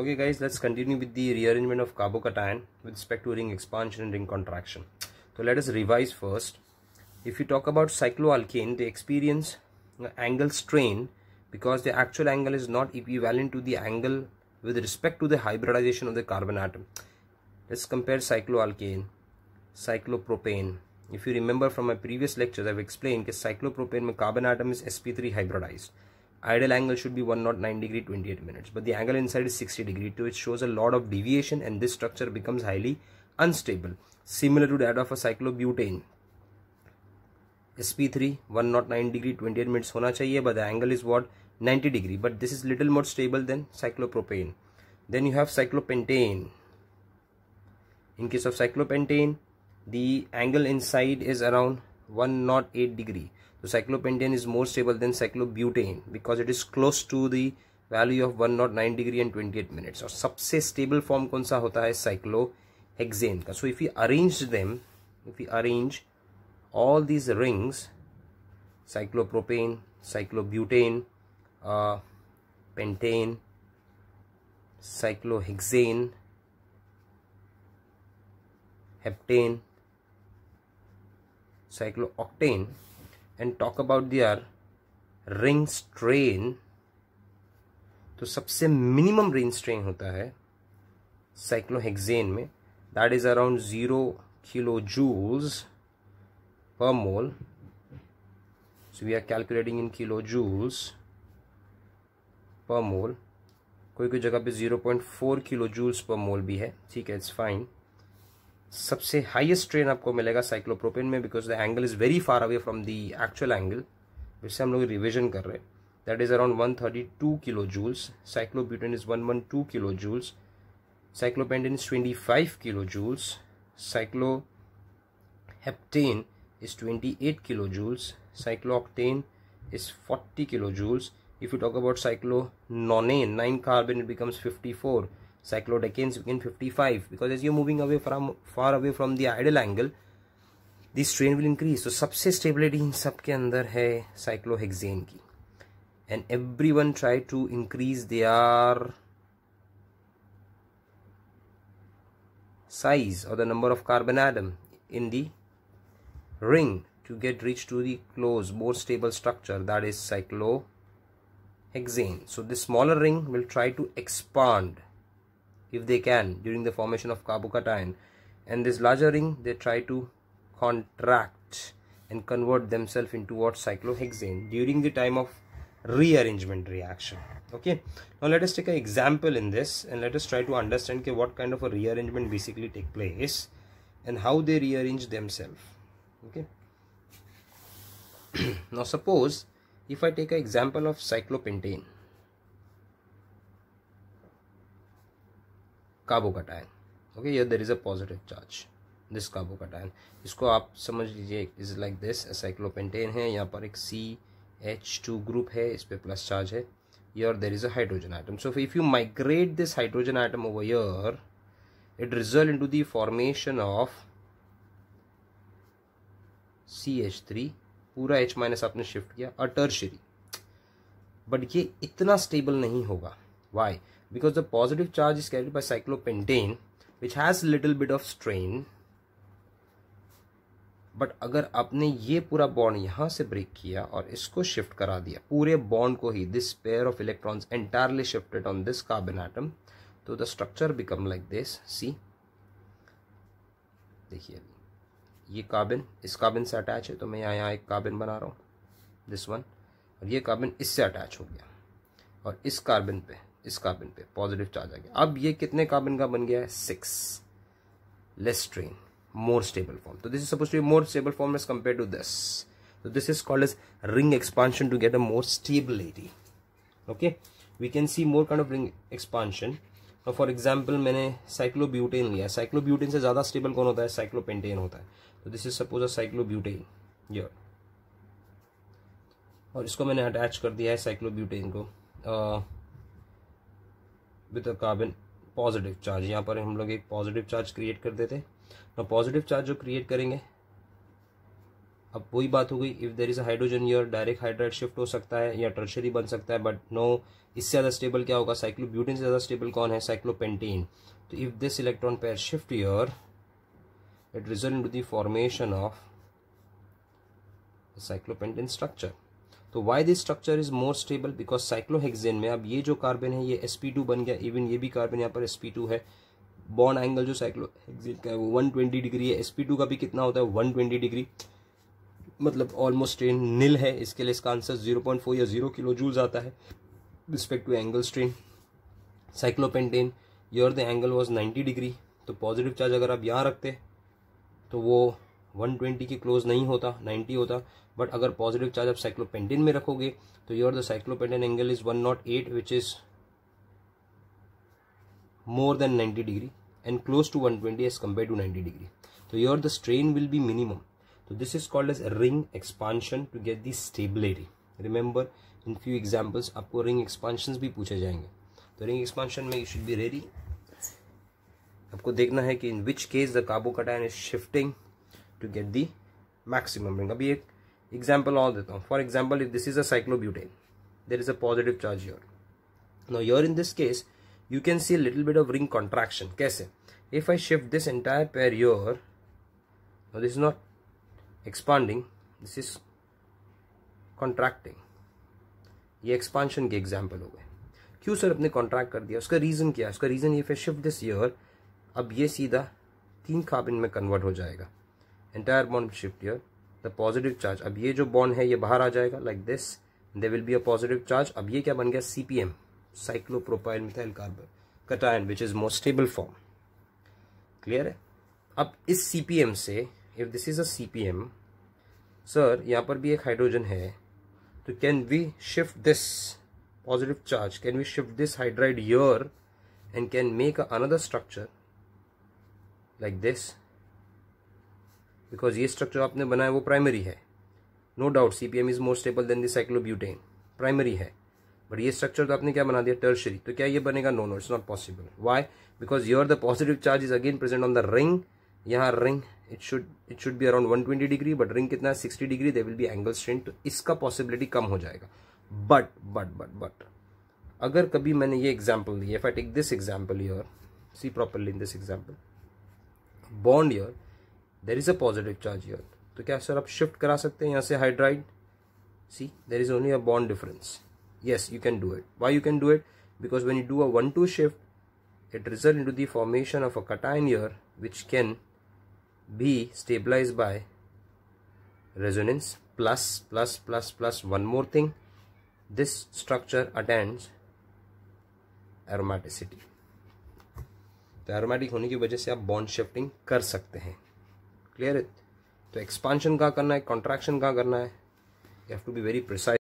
Okay guys, let's continue with the rearrangement of carbocation with respect to ring expansion and ring contraction. So let us revise first. If you talk about cycloalkane, they experience angle strain because the actual angle is not equivalent to the angle with respect to the hybridization of the carbon atom. Let's compare cycloalkane, cyclopropane. If you remember from my previous lectures, I've explained that cyclopropane में carbon atom is sp3 hybridized. Ideal angle should be 109 degree 28 minutes. But the angle inside is 60 degree too. It shows a lot of deviation and this structure becomes highly unstable. Similar to that of a cyclobutane. SP3 109 degree 28 minutes hona chahiye but the angle is what 90 degree but this is little more stable than cyclopropane. Then you have cyclopentane. In case of cyclopentane the angle inside is around eight degree तो cyclopentane is more stable than cyclobutane because it is close to the value of one naught nine degree and twenty eight minutes और सबसे stable form कौन सा होता है cyclohexane का so if you arrange them if you arrange all these rings cyclopropane cyclobutane pentane cyclohexane heptane cyclooctane and talk about their ring strain तो सबसे minimum ring strain होता है साइक्लोहेक्सेन में that is around zero kilo joules per mole we are calculating in kilo kilojoules per mole कोई कोई जगह पे zero point four kilo joules per mole भी है ठीक है इट्स फाइन सबसे हाईएस्ट ट्रेन आपको मिलेगा साइक्लोप्रोपेन में because the angle is very far away from the actual angle जिससे हम लोग रिविजन कर रहे हैं that is around one thirty two kilo joules cyclobutane is one one two kilo joules cyclopentane is twenty five kilo joules cycloheptane is twenty eight kilo joules kilo joules if you talk about cyclononane nine carbon it becomes fifty four cyclodecanes is between 55 because as you're moving away from far away from the ideal angle the strain will increase so सबसे stability in सब के अंदर है cyclohexane की and everyone try to increase their size or the number of carbon atom in the ring to get reach to the close more stable structure that is cyclohexane so this smaller ring will try to expand if they can during the formation of carbocation and this larger ring they try to contract and convert themselves into what cyclohexane during the time of rearrangement reaction okay now let us take an example in this and let us try to understand okay, what kind of a rearrangement basically take place and how they rearrange themselves okay now suppose if i take an example of cyclopentane carbocation okay ये there is a positive charge this carbocation इसको आप समझ लीजिए is like this cyclopentane है यहाँ पर एक C H two group है इस पर प्लस चार्ज है is a hydrogen atom so if you migrate this hydrogen atom over atom it result in to into of C H three पूरा H minus आपने शिफ्ट किया a tertiary but ये इतना stable नहीं होगा why because the positive charge is carried by cyclopentane which has little bit of strain but अगर आपने ये पूरा बॉन्ड यहाँ से ब्रेक किया और इसको शिफ्ट करा दिया पूरे बॉन्ड को ही this pair of electrons entirely shifted on this carbon atom तो the structure become like this see देखिए ये कार्बन इस कार्बन से अटैच है तो मैं यहाँ यहाँ एक कार्बन बना रहा हूँ दिस वन और ये कार्बन इससे अटैच हो गया और इस कार्बन पे इस कार्बन पे पॉजिटिव चार्ज आ गया अब ये कितने कार्बन का बन गया है six less strain more stable form तो this is suppose to be more stable form as compare to this तो this is called as ring expansion to get a more stability okay we can see more kind of ring expansion for example मैंने cyclobutane लिया cyclobutane से ज़्यादा stable कौन होता है cyclopentane होता है तो this is suppose a cyclobutane your और इसको मैंने अटैच कर दिया है साइक्लोब्यूटेन को uh, with carbon positive charge यहाँ पर हम लोग एक पॉजिटिव चार्ज क्रिएट कर देते हैं पॉजिटिव तो चार्ज जो क्रिएट करेंगे अब वही बात हो गई if there is hydrogen your direct hydride shift हो सकता है या टर्शरी बन सकता है बट नो इससे ज़्यादा स्टेबल क्या होगा साइक्लोब्यूटेन से ज़्यादा स्टेबल कौन है साइक्लोपेंटीन तो if this electron pair shift your it result in to the formation of cyclopentene structure तो why this structure is more stable because cyclohexane में अब ये जो कार्बन है ये एस बन गया इवन ये भी कार्बन यहाँ पर एस है बॉन्ड एंगल जो साइक्लोहेक्जेन का है वो 120 डिग्री है एस का भी कितना होता है 120 डिग्री मतलब ऑलमोस्ट स्ट्रेन नील है इसके लिए इसका आंसर जीरो पॉइंट फोर या जीरो किलो जूल्स आता है respect to angle strain cyclopentane your the angle was ninety degree तो पॉजिटिव चार्ज अगर आप यहाँ रखते तो वो 120 के क्लोज नहीं होता 90 होता बट अगर पॉजिटिव चार्ज आप साइक्लोपेंटिन में रखोगे तो your the cyclopentene angle is 108 naught eight which is more than 90 degree and close to 120 twenty as compare to 90 degree तो your the strain will be minimum तो this is called as ring expansion to get the stability remember in few examples आपको ring expansion भी पूछे जाएंगे तो ring expansion में you should be ready आपको देखना है कि in which case the carbocation is shifting to get the maximum ring अभी एक एग्जाम्पल और देता हूँ for example if this is a cyclobutane there is a positive charge your know your in this case you can see little bit of ring contraction कैसे if I shift this entire pair your this is not expanding this is contracting ये expansion के example हो गए क्यों sir अपने contract कर दिया उसका रीज़न क्या है उसका रीज़न ये फिर शिफ्ट दिस ईयर अब ये सीधा तीन खाबिन में कन्वर्ट हो जाएगा entire bond shift your the positive charge अब ये जो बॉन्ड है ये बाहर आ जाएगा like this there will be a positive charge अब ये क्या बन गया C P M cyclopropyl methyl carbon cation which is most stable form clear है अब इस सी पी एम से if this is a C P M sir यहाँ पर भी एक हाइड्रोजन है तो can we shift this positive charge can we shift this hydride your and can make a another structure like this because ये structure आपने बनाया वो प्राइमरी है no doubt C P M is more stable than the cyclobutane primary है but ये structure तो आपने क्या बना दिया टर्शरी तो क्या ये बनेगा no no it's not possible why because your the positive charge is again present on the ring यहाँ ring it should it should be around 120 degree but ring कितना है sixty degree there will be angle strain तो इसका possibility कम हो जाएगा but but but but अगर कभी मैंने ये एग्जाम्पल दी if I take this example your see properly in this example bond your there is a positive charge यर तो क्या सर आप शिफ्ट करा सकते हैं यहाँ से hydride see there is only a bond difference yes you can do it why you can do it because when you do a one two shift it result in to the formation of a cation यर which can be stabilize by resonance plus plus plus plus one more thing this structure attends aromaticity तो aromatic होने की वजह से आप bond shifting कर सकते हैं क्लियर है तो एक्सपांशन कहाँ करना है कॉन्ट्रैक्शन कहाँ करना है you have to be very precise